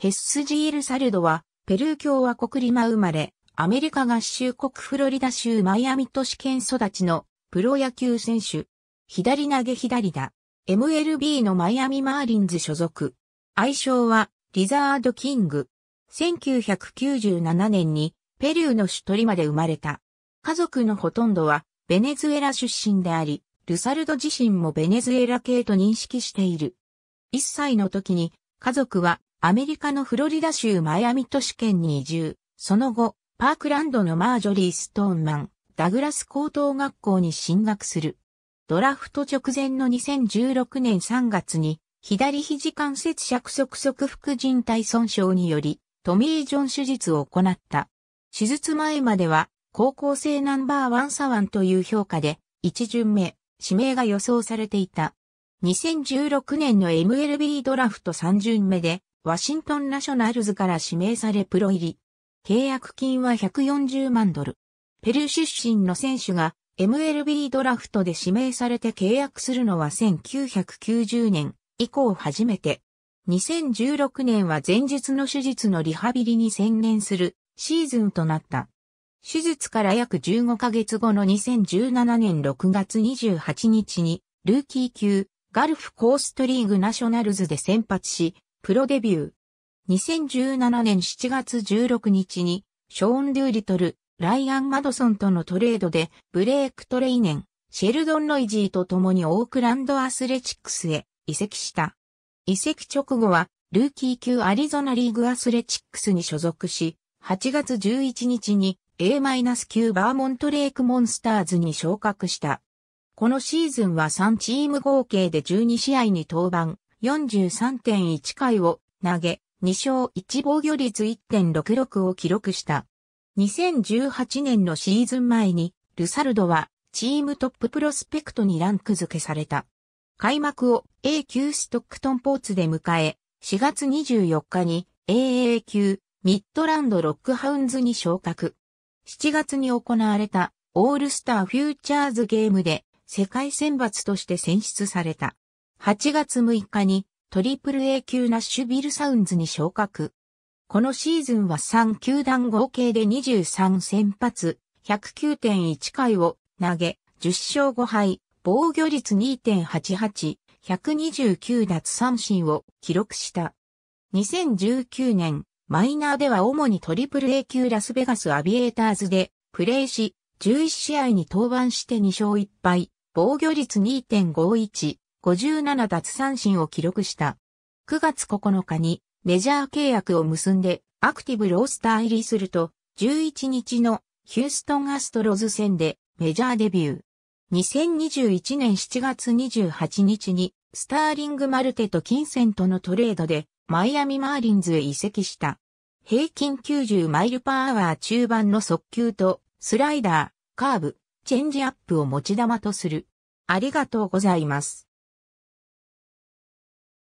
ヘッスジール・サルドは、ペルー共和国リマ生まれ、アメリカ合衆国フロリダ州マイアミ都市圏育ちのプロ野球選手。左投げ左打。MLB のマイアミマーリンズ所属。愛称はリザード・キング。1997年にペルーの首都リマで生まれた。家族のほとんどはベネズエラ出身であり、ルサルド自身もベネズエラ系と認識している。1歳の時に家族はアメリカのフロリダ州マイアミ都市圏に移住、その後、パークランドのマージョリー・ストーンマン、ダグラス高等学校に進学する。ドラフト直前の2016年3月に、左肘関節尺側側副靭帯損傷により、トミー・ジョン手術を行った。手術前までは、高校生ナンバーワンサワンという評価で、一巡目、指名が予想されていた。2016年の MLB ドラフト3巡目で、ワシントンナショナルズから指名されプロ入り。契約金は140万ドル。ペルー出身の選手が MLB ドラフトで指名されて契約するのは1990年以降初めて。2016年は前日の手術のリハビリに専念するシーズンとなった。手術から約15ヶ月後の2017年6月28日にルーキー級ガルフコーストリーグナショナルズで先発し、プロデビュー。2017年7月16日に、ショーン・デューリトル、ライアン・マドソンとのトレードで、ブレイクトレイネン、シェルドン・ロイジーと共にオークランド・アスレチックスへ移籍した。移籍直後は、ルーキー級アリゾナリーグアスレチックスに所属し、8月11日に A- 9バーモントレイクモンスターズに昇格した。このシーズンは3チーム合計で12試合に登板、43.1回を投げ、2勝1防御率1.66を記録した。2018年のシーズン前に、ルサルドはチームトッププロスペクトにランク付けされた。開幕を A 級ストックトンポーツで迎え、4月24日に AA 級ミッドランドロックハウンズに昇格。7月に行われたオールスターフューチャーズゲームで世界選抜として選出された。8月6日にトリプル A 級ナッシュビルサウンズに昇格。このシーズンは3球団合計で23先発、109.1回を投げ、10勝5敗、防御率2.88、129奪三振を記録した。2019年、マイナーでは主にトリプル A 級ラスベガスアビエーターズでプレーし、11試合に登板して2勝1敗、防御率2.51、57奪三振を記録した。9月9日にメジャー契約を結んでアクティブロースター入りすると、11日のヒューストンアストロズ戦でメジャーデビュー。2021年7月28日にスターリング・マルテと金銭とのトレードでマイアミ・マーリンズへ移籍した。平均90マイルパーアワー中盤の速球とスライダー、カーブ、チェンジアップを持ち玉とする。ありがとうございます。